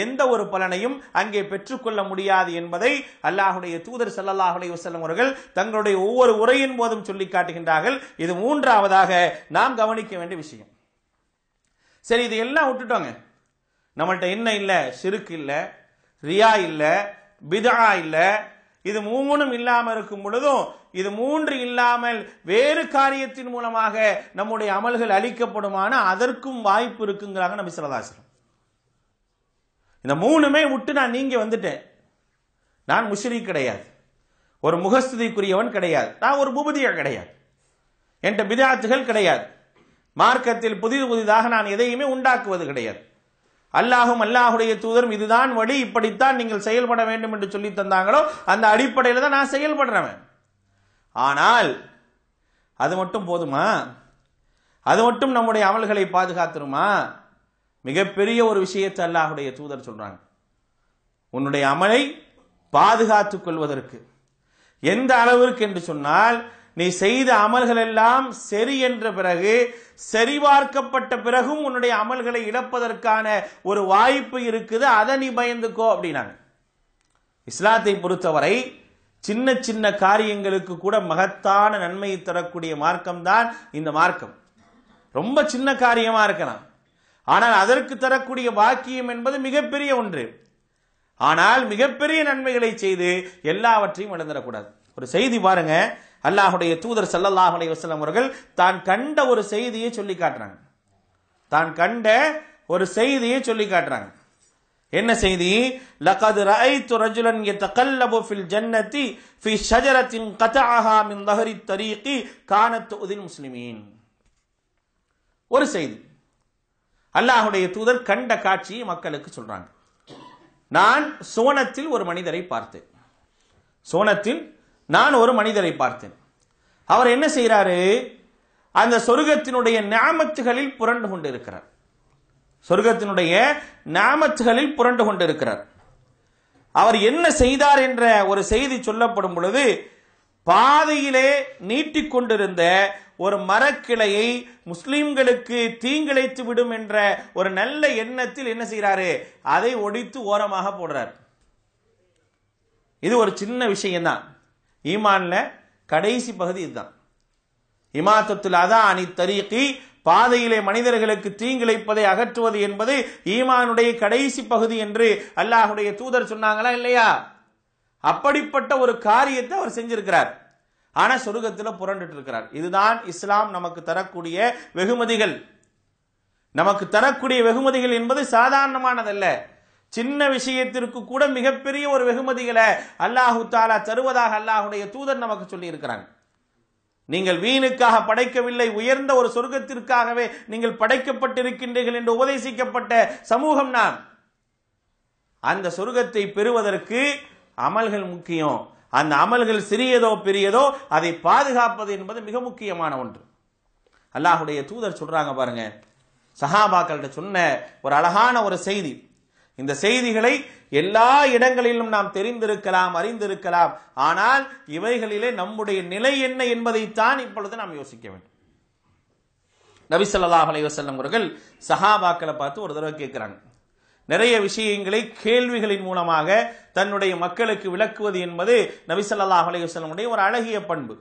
எந்த ஒரு பலனையும் அங்கே பெற்றுக்கொள்ள முடியாது என்பதை அல்லாஹுடைய தூதர் சல்லாஹுடைய வசல்லம் அவர்கள் தங்களுடைய ஒவ்வொரு உரையின் போதும் சொல்லி காட்டுகின்றார்கள் இது மூன்றாவதாக நாம் கவனிக்க வேண்டிய விஷயம் சரி இது எல்லாம் விட்டுட்டோங்க நம்மள்கிட்ட என்ன இல்லை சிறுக்கு இல்லை ரியா இல்லை பிதா இல்லை இது மூணும் இல்லாமல் இருக்கும் பொழுதும் இது மூன்று இல்லாமல் வேறு காரியத்தின் மூலமாக நம்முடைய அமல்கள் அளிக்கப்படுமான அதற்கும் வாய்ப்பு இருக்குங்கிறாங்க நம்ம சொல்லதாசனம் இந்த மூணுமே விட்டு நான் நீங்க வந்துட்டேன் நான் முஷிரி கிடையாது ஒரு முகஸ்துதிக்குரியவன் கிடையாது நான் ஒரு பூபதியா கிடையாது என்கிட்ட விதாத்துகள் கிடையாது மார்க்கத்தில் புதிது புதிதாக நான் எதையுமே உண்டாக்குவது கிடையாது அல்லாஹும் அல்லாஹுடைய தூதரும் இதுதான் வழி இப்படித்தான் நீங்கள் செயல்பட வேண்டும் என்று சொல்லி தந்தாங்களோ அந்த அடிப்படையில் தான் நான் செயல்படுறவன் ஆனால் அது மட்டும் போதுமா அது மட்டும் நம்முடைய அமல்களை பாதுகாத்துருமா மிகப்பெரிய ஒரு விஷயத்தை அல்லாஹுடைய தூதர் சொல்றாங்க உன்னுடைய அமலை பாதுகாத்துக் கொள்வதற்கு எந்த அளவிற்கு என்று சொன்னால் நீ செய்த அமல்கள் எல்லாம் சரி என்ற பிறகு சரிபார்க்கப்பட்ட பிறகும் உன்னுடைய அமல்களை இழப்பதற்கான ஒரு வாய்ப்பு இருக்குது அதை நீ பயந்துக்கோ அப்படின்னாங்க இஸ்லாத்தை பொறுத்தவரை சின்ன சின்ன காரியங்களுக்கு கூட மகத்தான நன்மையை தரக்கூடிய மார்க்கம் தான் இந்த மார்க்கம் ரொம்ப சின்ன காரியமாக இருக்கலாம் ஆனால் அதற்கு தரக்கூடிய பாக்கியம் என்பது மிகப்பெரிய ஒன்று ஆனால் மிகப்பெரிய நன்மைகளை செய்து எல்லாவற்றையும் இழந்துடக்கூடாது ஒரு செய்தி பாருங்க அல்லாஹுடைய தூதர் சல்லல்லாஹ் வசலம் அவர்கள் தான் கண்ட ஒரு செய்தியை சொல்லி காட்டுறாங்க தான் கண்ட ஒரு செய்தியை சொல்லி காட்டுறாங்க என்ன செய்தி லகது ரஐத்து ரஜுலன் யதகல்லபு ஃபில் ஜன்னதி ஃபி ஷஜரத்தின் கதஅஹா மின் தஹரி தரீகி கானத் உதில் முஸ்லிமீன் ஒரு செய்தி அல்லாஹுடைய தூதர் கண்ட காட்சியை மக்களுக்கு சொல்றாங்க நான் சோனத்தில் ஒரு மனிதரை பார்த்தேன் சோனத்தில் நான் ஒரு மனிதரை பார்த்தேன் அவர் என்ன செய்கிறாரு அந்த சொர்க்கத்தினுடைய ஞாமத்துகளில் புரண்டு கொண்டிருக்கிறார் சொர்க்கத்தினுடைய நாமத்துகளில் புரண்டு கொண்டிருக்கிறார் அவர் என்ன செய்தார் என்ற ஒரு செய்தி சொல்லப்படும் பொழுது பாதையிலே நீட்டிக்கொண்டிருந்த ஒரு மரக்கிளையை முஸ்லிம்களுக்கு தீங்கிழைத்து விடும் என்ற ஒரு நல்ல எண்ணத்தில் என்ன செய்கிறாரு அதை ஒடித்து ஓரமாக போடுறார் இது ஒரு சின்ன விஷயம்தான் ஈமான்ல கடைசி பகுதி இதுதான் இமாத்தத்தில் அதான் அணி தரீக்கி பாதையிலே மனிதர்களுக்கு தீங்கிழைப்பதை அகற்றுவது என்பது ஈமானுடைய கடைசி பகுதி என்று அல்லாஹுடைய தூதர் சொன்னாங்களா இல்லையா அப்படிப்பட்ட ஒரு காரியத்தை அவர் செஞ்சிருக்கிறார் ஆனா சொருகத்தில் புரண்டுட்டு இருக்கிறார் இதுதான் இஸ்லாம் நமக்கு தரக்கூடிய வெகுமதிகள் நமக்கு தரக்கூடிய வெகுமதிகள் என்பது சாதாரணமானதல்ல சின்ன விஷயத்திற்கு கூட மிகப்பெரிய ஒரு வெகுமதிகளை அல்லாஹு தாலா தருவதாக அல்லாஹுடைய தூதர் நமக்கு சொல்லி நீங்கள் வீணுக்காக படைக்கவில்லை உயர்ந்த ஒரு சொர்க்கத்திற்காகவே நீங்கள் படைக்கப்பட்டிருக்கின்றீர்கள் என்று உபதேசிக்கப்பட்ட சமூகம் நாம் அந்த சொர்க்கத்தை பெறுவதற்கு அமல்கள் முக்கியம் அந்த அமல்கள் சிறியதோ பெரியதோ அதை பாதுகாப்பது என்பது மிக முக்கியமான ஒன்று அல்லாஹுடைய தூதர் சொல்றாங்க பாருங்க சஹாபாக்கள்கிட்ட சொன்ன ஒரு அழகான ஒரு செய்தி இந்த செய்திகளை எல்லா இடங்களிலும் நாம் தெரிந்திருக்கலாம் அறிந்திருக்கலாம் ஆனால் இவைகளிலே நம்முடைய நிலை என்ன என்பதைத்தான் இப்பொழுது நாம் யோசிக்க வேண்டும் நபி சொல்லாஹ் அலைவசல்லம் அவர்கள் சஹாபாக்களை பார்த்து ஒரு தடவை கேட்கிறாங்க நிறைய விஷயங்களை கேள்விகளின் மூலமாக தன்னுடைய மக்களுக்கு விளக்குவது என்பது நபி சொல்லாஹ் அலைவசல்லமுடைய ஒரு அழகிய பண்பு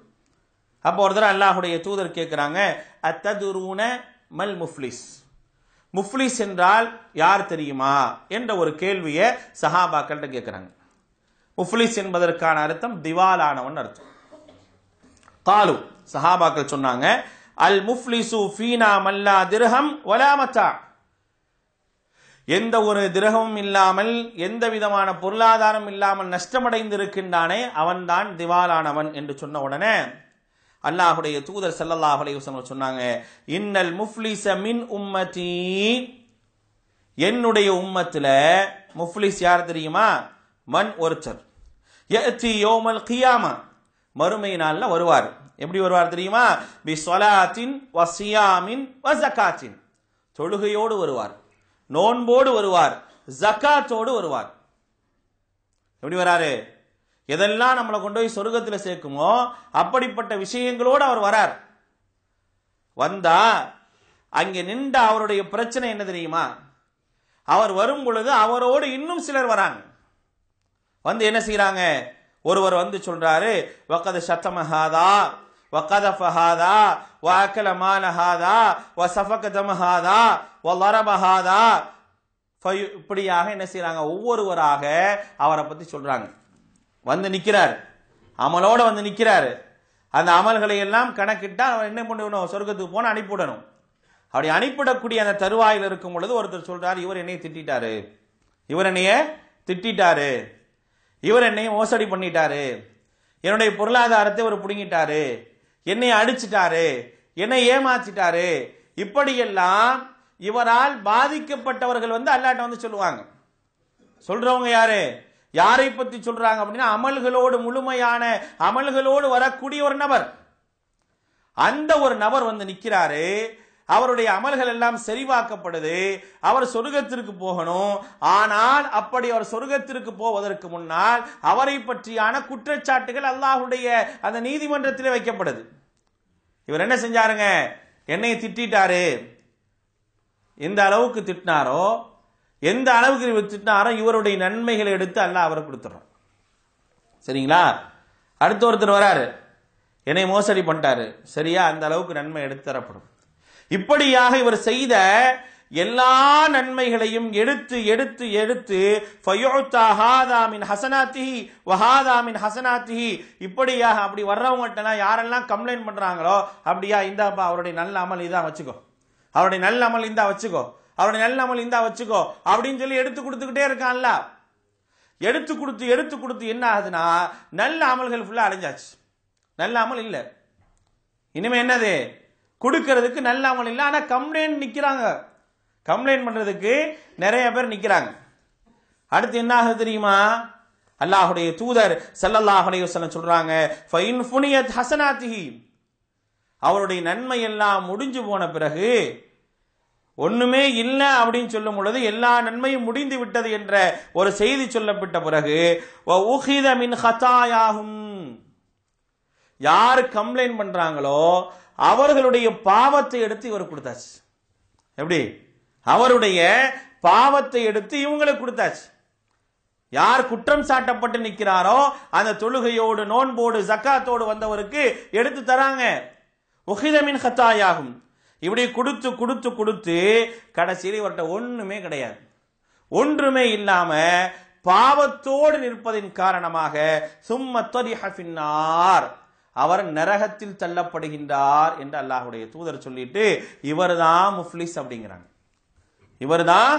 அப்போ ஒரு தடவை அல்லாஹுடைய தூதர் கேட்கிறாங்க அத்ததுருன மல் முஃப்லிஸ் முஃப்லிஸ் என்றால் யார் தெரியுமா என்ற ஒரு கேள்வியை சஹாபாக்கள்கிட்ட கேட்குறாங்க முஃப்லிஸ் என்பதற்கான அர்த்தம் திவாலானவன் அர்த்தம் காலு சஹாபாக்கள் சொன்னாங்க அல் முஃப்லிசு ஃபீனா மல்லா திரஹம் வலாமத்தா எந்த ஒரு திரகமும் இல்லாமல் எந்த விதமான பொருளாதாரம் இல்லாமல் நஷ்டமடைந்திருக்கின்றானே அவன்தான் திவாலானவன் என்று சொன்ன உடனே அல்லாஹுடைய தூதர் செல்லல்லா அலைவசம் சொன்னாங்க இன்னல் முஃப்லிச மின் உம்மதி என்னுடைய உம்மத்துல முஃப்லிஸ் யார் தெரியுமா மண் ஒருத்தர் எத்தி யோமல் கியாமா மறுமை நாளில் வருவார் எப்படி வருவார் தெரியுமா பி சொலாத்தின் வசியாமின் வசகாத்தின் தொழுகையோடு வருவார் நோன்போடு வருவார் ஜக்காத்தோடு வருவார் எப்படி வராரு எதெல்லாம் நம்மளை கொண்டு போய் சொர்க்கத்தில் சேர்க்குமோ அப்படிப்பட்ட விஷயங்களோடு அவர் வரார் வந்தா அங்கே நின்ற அவருடைய பிரச்சனை என்ன தெரியுமா அவர் வரும் பொழுது அவரோடு இன்னும் சிலர் வராங்க வந்து என்ன செய்யறாங்க ஒருவர் வந்து சொல்றாரு வக்கது சத்தமஹாதா வக்கதஃபஹாதா வாக்கலமானஹாதா வசஃபகதமஹாதா வலரபஹாதா இப்படியாக என்ன செய்கிறாங்க ஒவ்வொருவராக அவரை பத்தி சொல்றாங்க வந்து நிற்கிறார் அமலோடு வந்து நிற்கிறாரு அந்த அமல்களை எல்லாம் கணக்கிட்டால் அவர் என்ன பண்ணணும் சொர்க்கத்துக்கு போனால் அனுப்பிவிடணும் அப்படி அனுப்பிடக்கூடிய அந்த தருவாயில் இருக்கும் பொழுது ஒருத்தர் சொல்கிறார் இவர் என்னையை திட்டாரு இவர் என்னைய திட்டாரு இவர் என்னையும் மோசடி பண்ணிட்டாரு என்னுடைய பொருளாதாரத்தை இவர் பிடுங்கிட்டாரு என்னை அடிச்சிட்டாரு என்னை ஏமாச்சிட்டாரு இப்படியெல்லாம் இவரால் பாதிக்கப்பட்டவர்கள் வந்து அல்லாட்ட வந்து சொல்லுவாங்க சொல்றவங்க யாரு யாரை பத்தி சொல்றாங்க அப்படின்னா அமல்களோடு முழுமையான அமல்களோடு வரக்கூடிய ஒரு நபர் அந்த ஒரு நபர் வந்து நிற்கிறாரு அவருடைய அமல்கள் எல்லாம் செறிவாக்கப்படுது அவர் சொர்க்கத்திற்கு போகணும் ஆனால் அப்படி அவர் சொர்க்கத்திற்கு போவதற்கு முன்னால் அவரை பற்றியான குற்றச்சாட்டுகள் அல்லாஹுடைய அந்த நீதிமன்றத்தில் வைக்கப்படுது இவர் என்ன செஞ்சாருங்க என்னை திட்டாரு எந்த அளவுக்கு திட்டினாரோ எந்த அளவுக்கு வச்சுட்டாரோ இவருடைய நன்மைகளை எடுத்து அல்லாஹ் அவரை கொடுத்துட்றான் சரிங்களா அடுத்து ஒருத்தர் வராரு என்னை மோசடி பண்ணிட்டாரு சரியா அந்த அளவுக்கு நன்மை எடுத்து தரப்படும் இப்படியாக இவர் செய்த எல்லா நன்மைகளையும் எடுத்து எடுத்து எடுத்து ஃபயோத்தாஹாதாமின் ஹசனாத்திஹி வஹாதாமின் ஹசனாத்திஹி இப்படியாக அப்படி வர்றவங்கள்ட்டலாம் யாரெல்லாம் கம்ப்ளைண்ட் பண்ணுறாங்களோ அப்படியா இந்தாப்பா அவருடைய நல்ல அமல் இதான் வச்சுக்கோ அவருடைய நல்ல அமல் இந்தா வச்சுக்கோ அவருடைய நல்ல அமல் இந்தா வச்சுக்கோ அப்படின்னு சொல்லி எடுத்து கொடுத்துக்கிட்டே இருக்கான்ல எடுத்து கொடுத்து எடுத்து கொடுத்து என்ன ஆகுதுன்னா நல்ல அமல்கள் ஃபுல்லாக அடைஞ்சாச்சு நல்ல அமல் இல்லை இனிமே என்னது கொடுக்கறதுக்கு நல்ல அமல் இல்லை ஆனால் கம்ப்ளைண்ட் நிற்கிறாங்க கம்ப்ளைண்ட் பண்ணுறதுக்கு நிறைய பேர் நிற்கிறாங்க அடுத்து என்ன ஆகுது தெரியுமா அல்லாஹுடைய தூதர் சல்லல்லாஹ் சொல்றாங்க ஃபைன் அவருடைய நன்மை எல்லாம் முடிஞ்சு போன பிறகு ஒண்ணுமே இல்லை அப்படின்னு சொல்லும் பொழுது எல்லா நன்மையும் முடிந்து விட்டது என்ற ஒரு செய்தி சொல்லப்பட்ட பிறகு ஹத்தாயாகும் யார் கம்ப்ளைண்ட் பண்றாங்களோ அவர்களுடைய பாவத்தை எடுத்து இவர் கொடுத்தாச்சு எப்படி அவருடைய பாவத்தை எடுத்து இவங்களுக்கு கொடுத்தாச்சு யார் குற்றம் சாட்டப்பட்டு நிற்கிறாரோ அந்த தொழுகையோடு நோன்போடு ஜக்காத்தோடு வந்தவருக்கு எடுத்து தராங்க ஹத்தாயாகும் இப்படி கொடுத்து கொடுத்து கொடுத்து கடைசியில் இவர்கிட்ட ஒன்றுமே கிடையாது ஒன்றுமே இல்லாமல் பாவத்தோடு நிற்பதின் காரணமாக சும்ம தொரிஹின்னார் அவர் நரகத்தில் தள்ளப்படுகின்றார் என்று அல்லாஹுடைய தூதர் சொல்லிட்டு இவர் தான் முஃப்லிஸ் அப்படிங்கிறாங்க இவர் தான்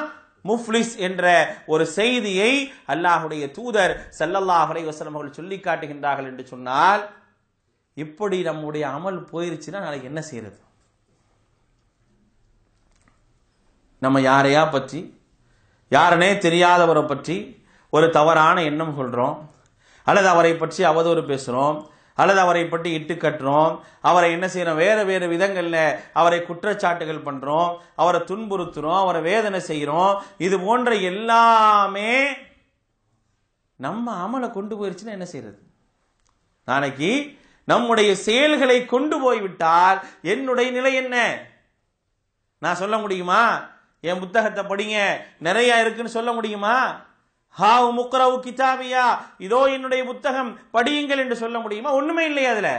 முஃப்லிஸ் என்ற ஒரு செய்தியை அல்லாஹுடைய தூதர் செல்லல்லாஹ் அலை வசலம் அவர்கள் சொல்லி காட்டுகின்றார்கள் என்று சொன்னால் இப்படி நம்முடைய அமல் போயிருச்சுன்னா நாளைக்கு என்ன செய்யறது நம்ம யாரையா பற்றி யாருனே தெரியாதவரை பற்றி ஒரு தவறான எண்ணம் சொல்கிறோம் அல்லது அவரை பற்றி அவதூறு பேசுகிறோம் அல்லது அவரை பற்றி இட்டு கட்டுறோம் அவரை என்ன செய்கிறோம் வேறு வேறு விதங்களில் அவரை குற்றச்சாட்டுகள் பண்ணுறோம் அவரை துன்புறுத்துகிறோம் அவரை வேதனை செய்கிறோம் இது போன்ற எல்லாமே நம்ம அமலை கொண்டு போயிடுச்சுன்னா என்ன செய்யறது நாளைக்கு நம்முடைய செயல்களை கொண்டு போய்விட்டால் என்னுடைய நிலை என்ன நான் சொல்ல முடியுமா என் புத்தகத்தை படிங்க நிறைய இருக்குன்னு சொல்ல முடியுமா ஹாவு முக்ரவு கிதாபியா இதோ என்னுடைய புத்தகம் படியுங்கள் என்று சொல்ல முடியுமா ஒண்ணுமே இல்லையா அதுல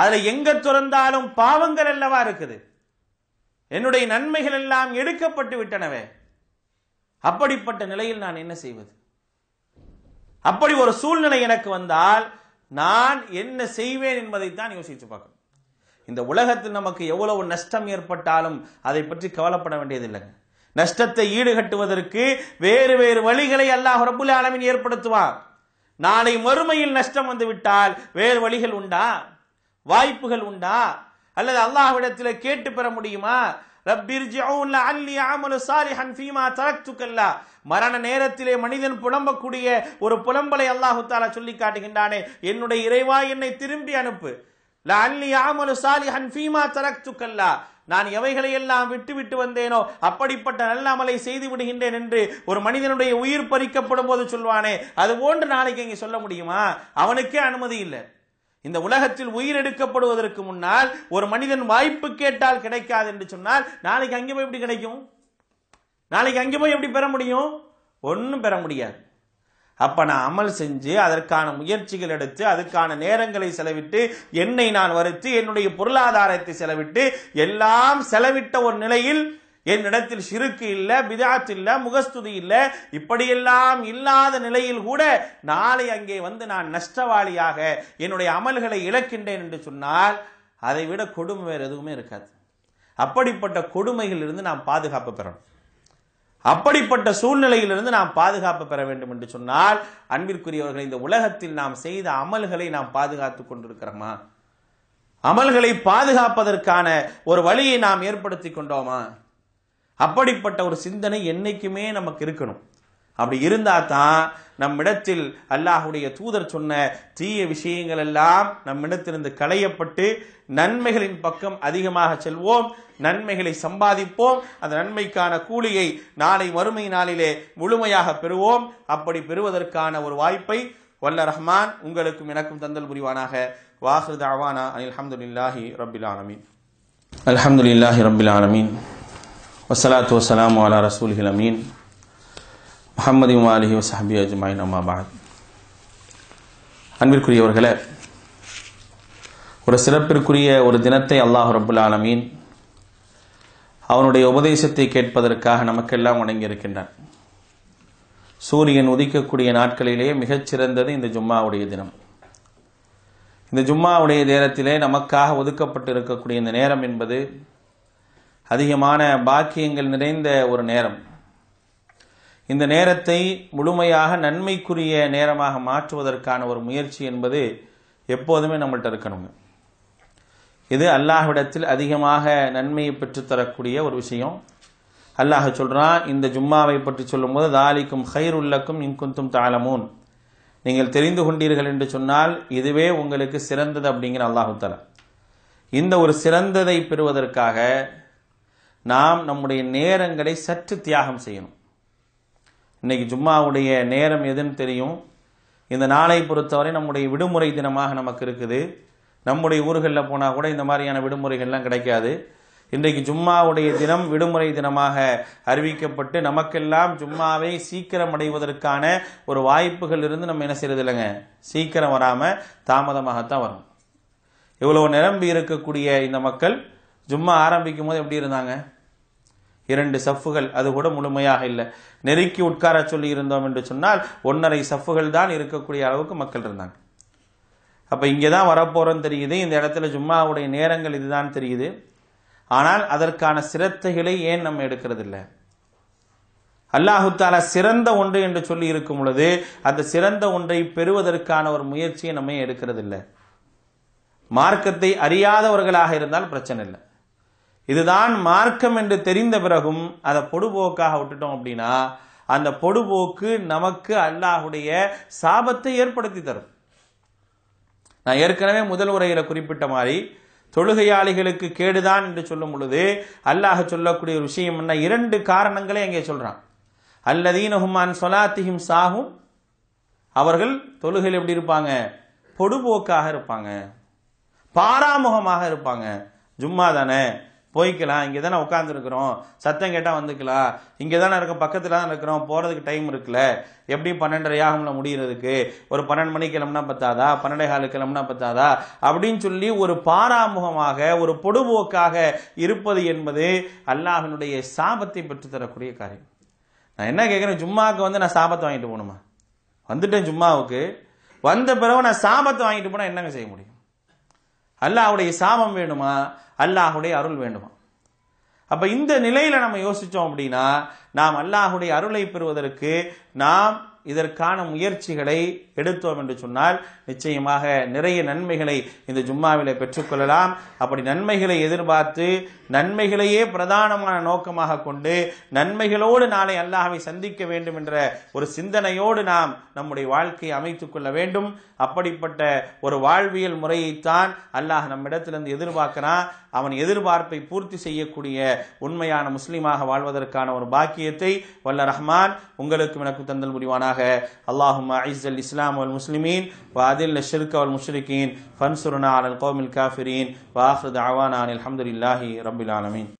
அதுல எங்க துறந்தாலும் பாவங்கள் அல்லவா இருக்குது என்னுடைய நன்மைகள் எல்லாம் எடுக்கப்பட்டு விட்டனவே அப்படிப்பட்ட நிலையில் நான் என்ன செய்வது அப்படி ஒரு சூழ்நிலை எனக்கு வந்தால் நான் என்ன செய்வேன் என்பதைத்தான் யோசிச்சு பார்க்கணும் இந்த உலகத்தில் நமக்கு எவ்வளவு நஷ்டம் ஏற்பட்டாலும் அதை பற்றி கவலைப்பட வேண்டியதில்லைங்க நஷ்டத்தை ஈடுகட்டுவதற்கு வேறு வேறு வழிகளை அல்லாஹ் ரபுல் அளவின் ஏற்படுத்துவார் நாளை மறுமையில் நஷ்டம் வந்துவிட்டால் வேறு வழிகள் உண்டா வாய்ப்புகள் உண்டா அல்லது அல்லாஹ்விடத்தில் கேட்டு பெற முடியுமா மரண நேரத்திலே மனிதன் புலம்பக்கூடிய ஒரு புலம்பலை அல்லாஹு தாலா சொல்லி காட்டுகின்றானே என்னுடைய இறைவா என்னை திரும்பி அனுப்பு நான் எவைகளை எல்லாம் விட்டுவிட்டு வந்தேனோ அப்படிப்பட்ட நல்ல அமலை செய்து விடுகின்றேன் என்று ஒரு மனிதனுடைய உயிர் பறிக்கப்படும் போது சொல்வானே அது போன்று நாளைக்கு இங்கே சொல்ல முடியுமா அவனுக்கே அனுமதி இல்லை இந்த உலகத்தில் உயிர் எடுக்கப்படுவதற்கு முன்னால் ஒரு மனிதன் வாய்ப்பு கேட்டால் கிடைக்காது என்று சொன்னால் நாளைக்கு அங்கே போய் எப்படி கிடைக்கும் நாளைக்கு அங்கே போய் எப்படி பெற முடியும் ஒன்றும் பெற முடியாது அப்போ நான் அமல் செஞ்சு அதற்கான முயற்சிகள் எடுத்து அதற்கான நேரங்களை செலவிட்டு என்னை நான் வறுத்து என்னுடைய பொருளாதாரத்தை செலவிட்டு எல்லாம் செலவிட்ட ஒரு நிலையில் என்னிடத்தில் சிறுக்கு இல்லை பிதாத் இல்லை முகஸ்துதி இல்லை இப்படியெல்லாம் இல்லாத நிலையில் கூட நாளை அங்கே வந்து நான் நஷ்டவாளியாக என்னுடைய அமல்களை இழக்கின்றேன் என்று சொன்னால் அதை விட கொடுமை வேறு எதுவுமே இருக்காது அப்படிப்பட்ட கொடுமைகளிலிருந்து நாம் பாதுகாப்பு பெறணும் அப்படிப்பட்ட சூழ்நிலையிலிருந்து நாம் பாதுகாப்பு பெற வேண்டும் என்று சொன்னால் அன்பிற்குரியவர்கள் இந்த உலகத்தில் நாம் செய்த அமல்களை நாம் பாதுகாத்து கொண்டிருக்கிறோமா அமல்களை பாதுகாப்பதற்கான ஒரு வழியை நாம் ஏற்படுத்தி கொண்டோமா அப்படிப்பட்ட ஒரு சிந்தனை என்னைக்குமே நமக்கு இருக்கணும் அப்படி இருந்தா தான் நம்மிடத்தில் அல்லாஹுடைய தூதர் சொன்ன தீய விஷயங்கள் எல்லாம் நம்மிடத்திலிருந்து களையப்பட்டு நன்மைகளின் பக்கம் அதிகமாக செல்வோம் நன்மைகளை சம்பாதிப்போம் அந்த நன்மைக்கான கூலியை நாளை வறுமை நாளிலே முழுமையாக பெறுவோம் அப்படி பெறுவதற்கான ஒரு வாய்ப்பை வல்ல ரஹ்மான் உங்களுக்கும் எனக்கும் தந்தல் புரிவானாக வாஹு தாவானா அனில் அஹமதுல்லாஹி ரபில் ஆலமீன் அலமதுல்லாஹி ரபில் ஆலமீன் வசலாத்து வசலாம் வாலா ரசூல்ஹில் அமீன் முகமது மாலிஹி வசாபி அஜ்மாயின் அம்மாபாத் அன்பிற்குரியவர்களே ஒரு சிறப்பிற்குரிய ஒரு தினத்தை அல்லாஹ் ரபுல் ஆலமீன் அவனுடைய உபதேசத்தை கேட்பதற்காக நமக்கெல்லாம் வணங்கியிருக்கின்றான் சூரியன் உதிக்கக்கூடிய நாட்களிலேயே மிகச்சிறந்தது இந்த ஜும்மாவுடைய தினம் இந்த ஜும்மாவுடைய நேரத்திலே நமக்காக ஒதுக்கப்பட்டு இருக்கக்கூடிய இந்த நேரம் என்பது அதிகமான பாக்கியங்கள் நிறைந்த ஒரு நேரம் இந்த நேரத்தை முழுமையாக நன்மைக்குரிய நேரமாக மாற்றுவதற்கான ஒரு முயற்சி என்பது எப்போதுமே நம்மள்கிட்ட இருக்கணுங்க இது அல்லாஹ்விடத்தில் அதிகமாக நன்மையை பெற்றுத்தரக்கூடிய ஒரு விஷயம் அல்லாஹ் சொல்கிறான் இந்த ஜும்மாவை பற்றி சொல்லும்போது தாலிக்கும் உள்ளக்கும் இங்குந்தும் தாளமூன் நீங்கள் தெரிந்து கொண்டீர்கள் என்று சொன்னால் இதுவே உங்களுக்கு சிறந்தது அப்படிங்கிற அல்லாஹு அல்லாஹுத்தலா இந்த ஒரு சிறந்ததை பெறுவதற்காக நாம் நம்முடைய நேரங்களை சற்று தியாகம் செய்யணும் இன்றைக்கி ஜும்மாவுடைய நேரம் எதுன்னு தெரியும் இந்த நாளை பொறுத்தவரை நம்முடைய விடுமுறை தினமாக நமக்கு இருக்குது நம்முடைய ஊர்களில் போனால் கூட இந்த மாதிரியான விடுமுறைகள்லாம் கிடைக்காது இன்றைக்கு ஜும்மாவுடைய தினம் விடுமுறை தினமாக அறிவிக்கப்பட்டு நமக்கெல்லாம் ஜும்மாவை சீக்கிரம் அடைவதற்கான ஒரு வாய்ப்புகள் இருந்து நம்ம என்ன செய்யறது இல்லைங்க சீக்கிரம் வராமல் தாமதமாகத்தான் வரும் இவ்வளோ நிரம்பி இருக்கக்கூடிய இந்த மக்கள் ஜும்மா ஆரம்பிக்கும் போது எப்படி இருந்தாங்க இரண்டு சஃப்புகள் அது கூட முழுமையாக இல்லை நெருக்கி உட்கார சொல்லி இருந்தோம் என்று சொன்னால் ஒன்றரை சஃப்புகள் தான் இருக்கக்கூடிய அளவுக்கு மக்கள் இருந்தாங்க அப்போ இங்கே தான் வரப்போகிறோன்னு தெரியுது இந்த இடத்துல ஜும்மாவுடைய நேரங்கள் இதுதான் தெரியுது ஆனால் அதற்கான சிரத்தைகளை ஏன் நம்ம எடுக்கிறதில்ல அல்லாஹுத்தாலா சிறந்த ஒன்று என்று சொல்லி இருக்கும் பொழுது அந்த சிறந்த ஒன்றை பெறுவதற்கான ஒரு முயற்சியை நம்ம எடுக்கிறதில்லை மார்க்கத்தை அறியாதவர்களாக இருந்தால் பிரச்சனை இல்லை இதுதான் மார்க்கம் என்று தெரிந்த பிறகும் அதை பொடுபோக்காக விட்டுட்டோம் அப்படின்னா அந்த பொடுபோக்கு நமக்கு அல்லாஹுடைய சாபத்தை ஏற்படுத்தி தரும் நான் ஏற்கனவே முதல் உரையில் குறிப்பிட்ட மாதிரி தொழுகையாளிகளுக்கு கேடுதான் என்று சொல்லும் பொழுது அல்லாஹ் சொல்லக்கூடிய ஒரு விஷயம் என்ன இரண்டு காரணங்களே அங்கே சொல்கிறான் அல்லதீனஹுமான் சொலாத்திஹிம் சாகும் அவர்கள் தொழுகையில் எப்படி இருப்பாங்க பொடுபோக்காக இருப்பாங்க பாராமுகமாக இருப்பாங்க ஜும்மா தானே போய்க்கலாம் இங்கே தானே உட்காந்துருக்குறோம் சத்தம் கேட்டால் வந்துக்கலாம் இங்கே தானே இருக்க பக்கத்தில் தான் இருக்கிறோம் போகிறதுக்கு டைம் இருக்குல்ல எப்படி பன்னெண்டரை ஆகும்ல முடிகிறதுக்கு ஒரு பன்னெண்டு மணி கிளம்புனா பத்தாதா பன்னெண்டை காலு கிளம்புனா பத்தாதா அப்படின்னு சொல்லி ஒரு பாராமுகமாக ஒரு பொடுபோக்காக இருப்பது என்பது அல்லாஹனுடைய சாபத்தை பெற்றுத்தரக்கூடிய காரியம் நான் என்ன கேட்குறேன் ஜும்மாவுக்கு வந்து நான் சாபத்தை வாங்கிட்டு போகணுமா வந்துட்டேன் ஜும்மாவுக்கு வந்த பிறகு நான் சாபத்தை வாங்கிட்டு போனால் என்னங்க செய்ய முடியும் அல்லாவுடைய சாபம் வேணுமா அல்லாஹுடைய அருள் வேண்டுமா அப்போ இந்த நிலையில் நம்ம யோசித்தோம் அப்படின்னா நாம் அல்லாஹுடைய அருளை பெறுவதற்கு நாம் இதற்கான முயற்சிகளை எடுத்தோம் என்று சொன்னால் நிச்சயமாக நிறைய நன்மைகளை இந்த ஜும்மாவில் பெற்றுக்கொள்ளலாம் அப்படி நன்மைகளை எதிர்பார்த்து நன்மைகளையே பிரதானமான நோக்கமாக கொண்டு நன்மைகளோடு நாளை அல்லாஹாவை சந்திக்க வேண்டும் என்ற ஒரு சிந்தனையோடு நாம் நம்முடைய வாழ்க்கையை அமைத்துக் கொள்ள வேண்டும் அப்படிப்பட்ட ஒரு வாழ்வியல் முறையைத்தான் அல்லாஹ் நம்மிடத்திலிருந்து எதிர்பார்க்கிறான் அவன் எதிர்பார்ப்பை பூர்த்தி செய்யக்கூடிய உண்மையான முஸ்லீமாக வாழ்வதற்கான ஒரு பாக்கியத்தை வல்ல ரஹ்மான் உங்களுக்கு எனக்கு தந்தல் முடிவான செய்வானாக அல்லாஹும் அஇஸ் அல் இஸ்லாம் வல் முஸ்லிமீன் வாதில் ஷிர்க வல் முஷ்ரிகீன் ஃபன்சுருனா அலல் கோமில் காஃபிரீன் வாஹ்ரத் அவானா அனில் அஹமதுல்லாஹி ரபில் ஆலமீன்